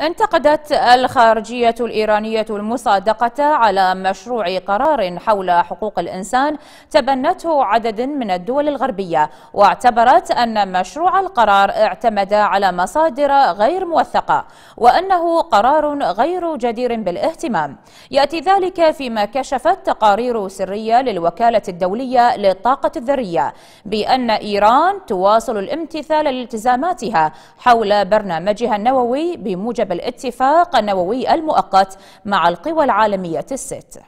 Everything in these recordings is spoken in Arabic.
انتقدت الخارجية الإيرانية المصادقة على مشروع قرار حول حقوق الإنسان تبنته عدد من الدول الغربية واعتبرت أن مشروع القرار اعتمد على مصادر غير موثقة وأنه قرار غير جدير بالاهتمام يأتي ذلك فيما كشفت تقارير سرية للوكالة الدولية للطاقة الذرية بأن إيران تواصل الامتثال لالتزاماتها حول برنامجها النووي بموجب موجب الاتفاق النووي المؤقت مع القوى العالمية الست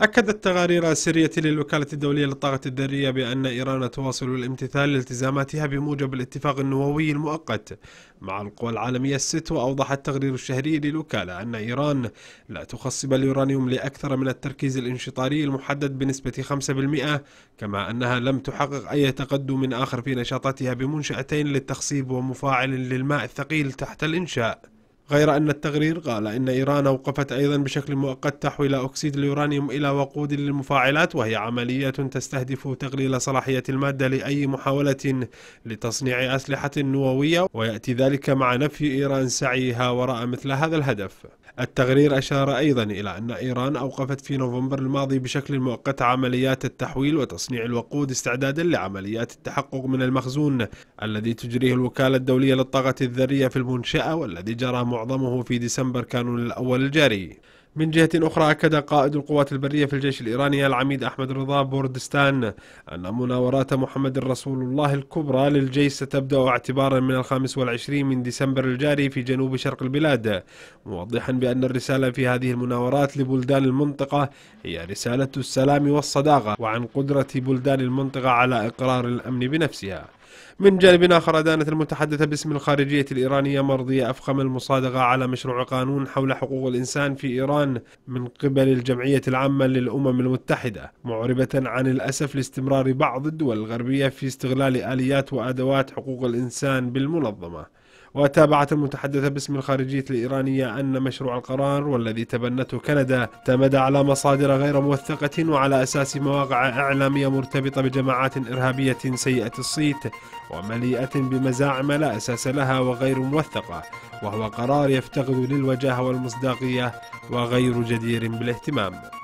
أكدت تقارير سرية للوكالة الدولية للطاقة الذرية بأن إيران تواصل الامتثال لالتزاماتها بموجب الاتفاق النووي المؤقت مع القوى العالمية الست وأوضح التقرير الشهري للوكالة أن إيران لا تخصب اليورانيوم لأكثر من التركيز الانشطاري المحدد بنسبة 5% كما أنها لم تحقق أي تقدم آخر في نشاطاتها بمنشأتين للتخصيب ومفاعل للماء الثقيل تحت الإنشاء غير أن التقرير قال إن إيران أوقفت أيضا بشكل مؤقت تحويل أكسيد اليورانيوم إلى وقود للمفاعلات وهي عملية تستهدف تقليل صلاحية المادة لأي محاولة لتصنيع أسلحة نووية ويأتي ذلك مع نفي إيران سعيها وراء مثل هذا الهدف التقرير أشار أيضا إلى أن إيران أوقفت في نوفمبر الماضي بشكل مؤقت عمليات التحويل وتصنيع الوقود استعدادا لعمليات التحقق من المخزون الذي تجريه الوكالة الدولية للطاقة الذرية في المنشأة والذي جرى معظمه في ديسمبر كانون الأول الجاري من جهة أخرى أكد قائد القوات البرية في الجيش الإيراني العميد أحمد رضا بوردستان أن مناورات محمد رسول الله الكبرى للجيش ستبدأ اعتبارا من الخامس والعشرين من ديسمبر الجاري في جنوب شرق البلاد موضحا بأن الرسالة في هذه المناورات لبلدان المنطقة هي رسالة السلام والصداقة وعن قدرة بلدان المنطقة على إقرار الأمن بنفسها من جانب آخر أدانت المتحدثة باسم الخارجية الإيرانية مرضية أفخم المصادقة على مشروع قانون حول حقوق الإنسان في إيران من قبل الجمعية العامة للأمم المتحدة معربة عن الأسف لاستمرار بعض الدول الغربية في استغلال آليات وأدوات حقوق الإنسان بالمنظمة وتابعت المتحدثة باسم الخارجية الإيرانية أن مشروع القرار والذي تبنته كندا اعتمد على مصادر غير موثقة وعلى أساس مواقع إعلامية مرتبطة بجماعات إرهابية سيئة الصيت ومليئة بمزاعم لا أساس لها وغير موثقة وهو قرار يفتقد للوجاهة والمصداقية وغير جدير بالاهتمام